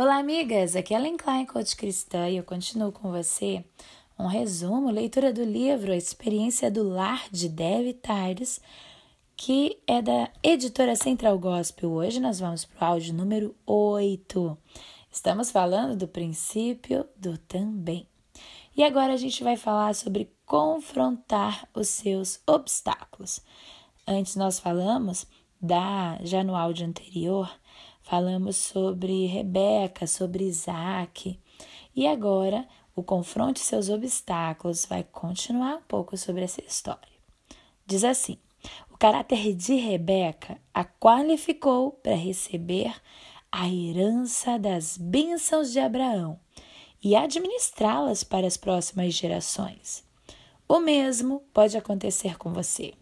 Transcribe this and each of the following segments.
Olá, amigas! Aqui é a Linkline coach cristã, e eu continuo com você um resumo, leitura do livro A Experiência do Lar de Dev Tires, que é da editora Central Gospel. Hoje nós vamos para o áudio número 8. Estamos falando do princípio do também. E agora a gente vai falar sobre confrontar os seus obstáculos. Antes nós falamos da já no áudio anterior falamos sobre Rebeca, sobre Isaac. E agora, o confronto e seus obstáculos vai continuar um pouco sobre essa história. Diz assim: o caráter de Rebeca a qualificou para receber a herança das bênçãos de Abraão e administrá-las para as próximas gerações. O mesmo pode acontecer com você.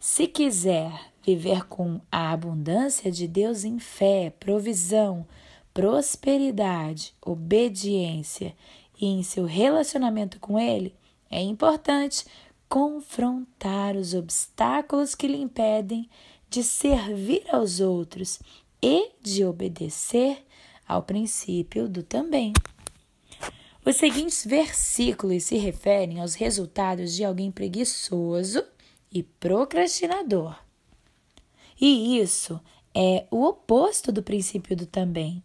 Se quiser Viver com a abundância de Deus em fé, provisão, prosperidade, obediência e em seu relacionamento com Ele, é importante confrontar os obstáculos que lhe impedem de servir aos outros e de obedecer ao princípio do também. Os seguintes versículos se referem aos resultados de alguém preguiçoso e procrastinador. E isso é o oposto do princípio do também.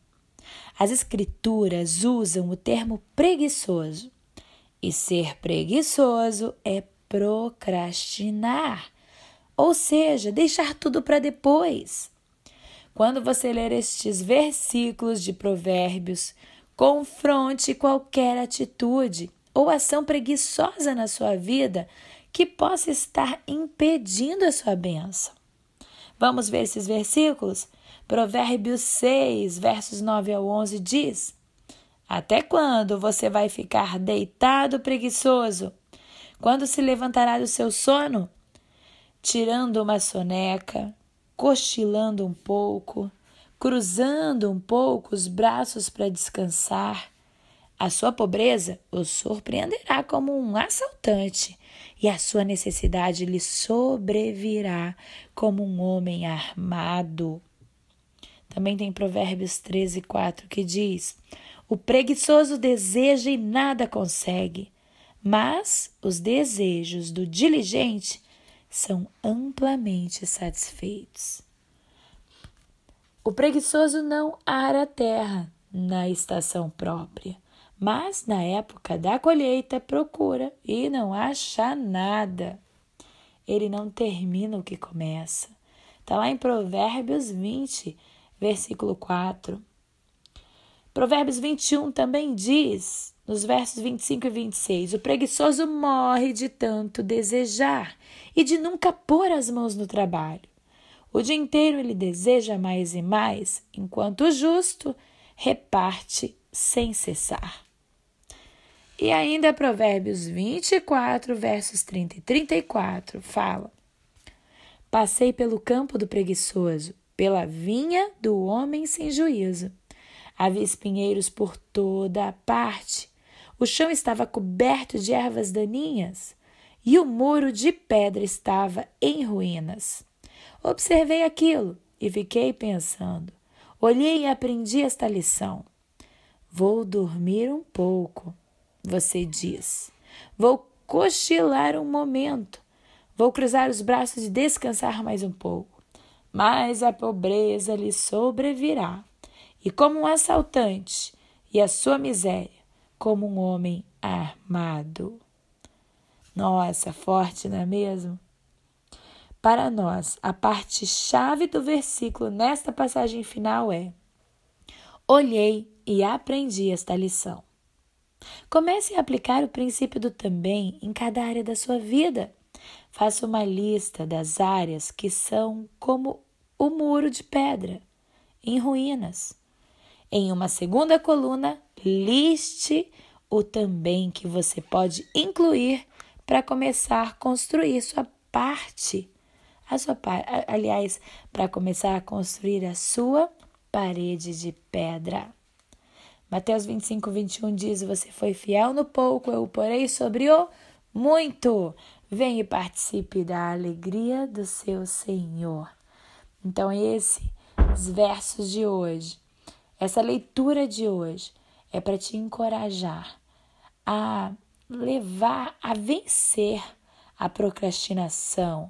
As escrituras usam o termo preguiçoso. E ser preguiçoso é procrastinar, ou seja, deixar tudo para depois. Quando você ler estes versículos de Provérbios, confronte qualquer atitude ou ação preguiçosa na sua vida que possa estar impedindo a sua benção. Vamos ver esses versículos? Provérbios 6, versos 9 ao 11 diz: Até quando você vai ficar deitado preguiçoso? Quando se levantará do seu sono? Tirando uma soneca, cochilando um pouco, cruzando um pouco os braços para descansar a sua pobreza o surpreenderá como um assaltante, e a sua necessidade lhe sobrevirá como um homem armado. Também tem Provérbios 13, 4 que diz: O preguiçoso deseja e nada consegue, mas os desejos do diligente são amplamente satisfeitos. O preguiçoso não ara a terra na estação própria mas na época da colheita procura e não acha nada. Ele não termina o que começa. Está lá em Provérbios 20, versículo 4. Provérbios 21 também diz, nos versos 25 e 26, o preguiçoso morre de tanto desejar e de nunca pôr as mãos no trabalho. O dia inteiro ele deseja mais e mais, enquanto o justo reparte sem cessar. E ainda Provérbios 24, versos 30 e 34 fala: Passei pelo campo do preguiçoso, pela vinha do homem sem juízo. Havia espinheiros por toda a parte. O chão estava coberto de ervas daninhas e o muro de pedra estava em ruínas. Observei aquilo e fiquei pensando. Olhei e aprendi esta lição. Vou dormir um pouco você diz. Vou cochilar um momento, vou cruzar os braços e descansar mais um pouco. Mas a pobreza lhe sobrevirá, e como um assaltante, e a sua miséria, como um homem armado. Nossa, forte, não é mesmo? Para nós, a parte chave do versículo nesta passagem final é: Olhei e aprendi esta lição. Comece a aplicar o princípio do também em cada área da sua vida. Faça uma lista das áreas que são como o muro de pedra, em ruínas. Em uma segunda coluna, liste o também que você pode incluir para começar a construir sua parte. A sua, aliás, para começar a construir a sua parede de pedra. Mateus 25, 21 diz: Você foi fiel no pouco, eu o porei sobre o muito. Venha e participe da alegria do seu Senhor. Então, esses versos de hoje, essa leitura de hoje, é para te encorajar a levar a vencer a procrastinação,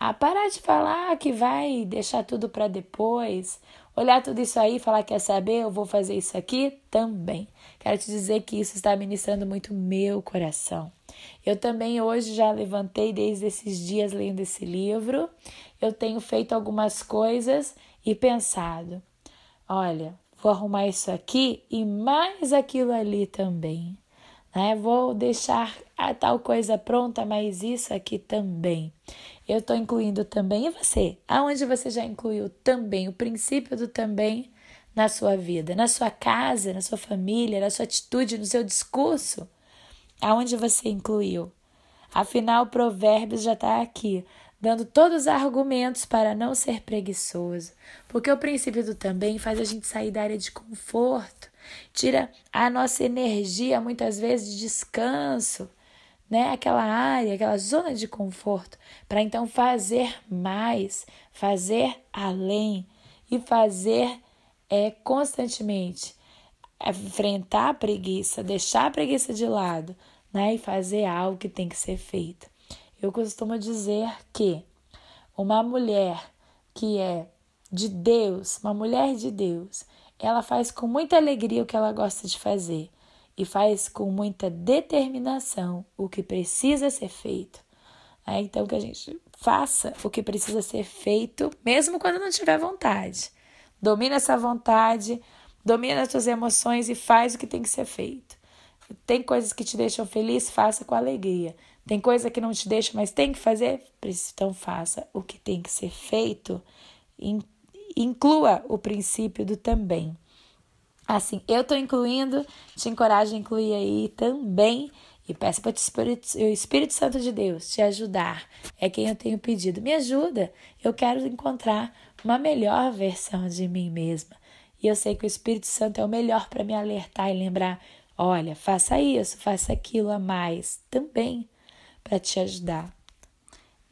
a ah, parar de falar que vai deixar tudo para depois, olhar tudo isso aí e falar quer saber, eu vou fazer isso aqui também. Quero te dizer que isso está ministrando muito meu coração. Eu também hoje já levantei desde esses dias lendo esse livro. Eu tenho feito algumas coisas e pensado: olha, vou arrumar isso aqui e mais aquilo ali também né? Vou deixar a tal coisa pronta, mas isso aqui também. Eu estou incluindo também. E você? Aonde você já incluiu também? O princípio do também na sua vida, na sua casa, na sua família, na sua atitude, no seu discurso? Aonde você incluiu? Afinal, Provérbios já está aqui, dando todos os argumentos para não ser preguiçoso. Porque o princípio do também faz a gente sair da área de conforto tira a nossa energia muitas vezes de descanso, né? Aquela área, aquela zona de conforto, para então fazer mais, fazer além e fazer é constantemente é, enfrentar a preguiça, deixar a preguiça de lado, né? E fazer algo que tem que ser feito. Eu costumo dizer que uma mulher que é de Deus, uma mulher de Deus, ela faz com muita alegria o que ela gosta de fazer e faz com muita determinação o que precisa ser feito. É, então, que a gente faça o que precisa ser feito, mesmo quando não tiver vontade. Domina essa vontade, domina as suas emoções e faz o que tem que ser feito. Tem coisas que te deixam feliz, faça com alegria. Tem coisa que não te deixa, mas tem que fazer, então faça o que tem que ser feito inclua o princípio do também. Assim, eu estou incluindo, te encorajo a incluir aí também. E peço para o Espírito Santo de Deus te ajudar. É quem eu tenho pedido. Me ajuda. Eu quero encontrar uma melhor versão de mim mesma. E eu sei que o Espírito Santo é o melhor para me alertar e lembrar: olha, faça isso, faça aquilo a mais também para te ajudar.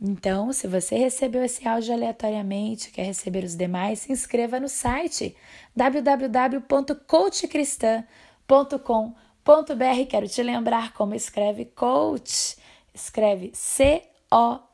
Então, se você recebeu esse áudio aleatoriamente, quer receber os demais, se inscreva no site www.coachcristã.com.br. Quero te lembrar como escreve coach. Escreve C-O-A-C-H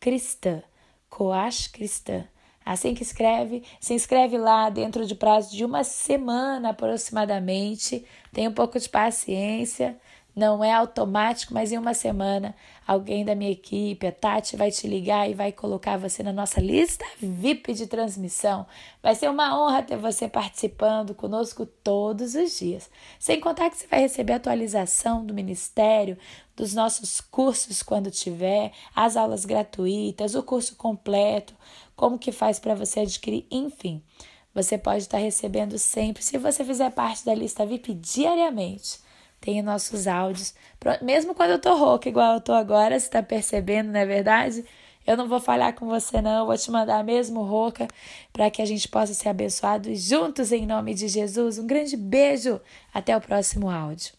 cristã, coach cristã. Assim que escreve, se inscreve lá dentro de prazo de uma semana aproximadamente. Tenha um pouco de paciência. Não é automático, mas em uma semana alguém da minha equipe, a Tati, vai te ligar e vai colocar você na nossa lista VIP de transmissão. Vai ser uma honra ter você participando conosco todos os dias. Sem contar que você vai receber atualização do Ministério, dos nossos cursos quando tiver, as aulas gratuitas, o curso completo, como que faz para você adquirir, enfim. Você pode estar recebendo sempre se você fizer parte da lista VIP diariamente tem nossos áudios. Mesmo quando eu tô rouca, igual eu tô agora, você tá percebendo, não é verdade? Eu não vou falar com você, não. vou te mandar mesmo rouca para que a gente possa ser abençoado juntos em nome de Jesus. Um grande beijo. Até o próximo áudio.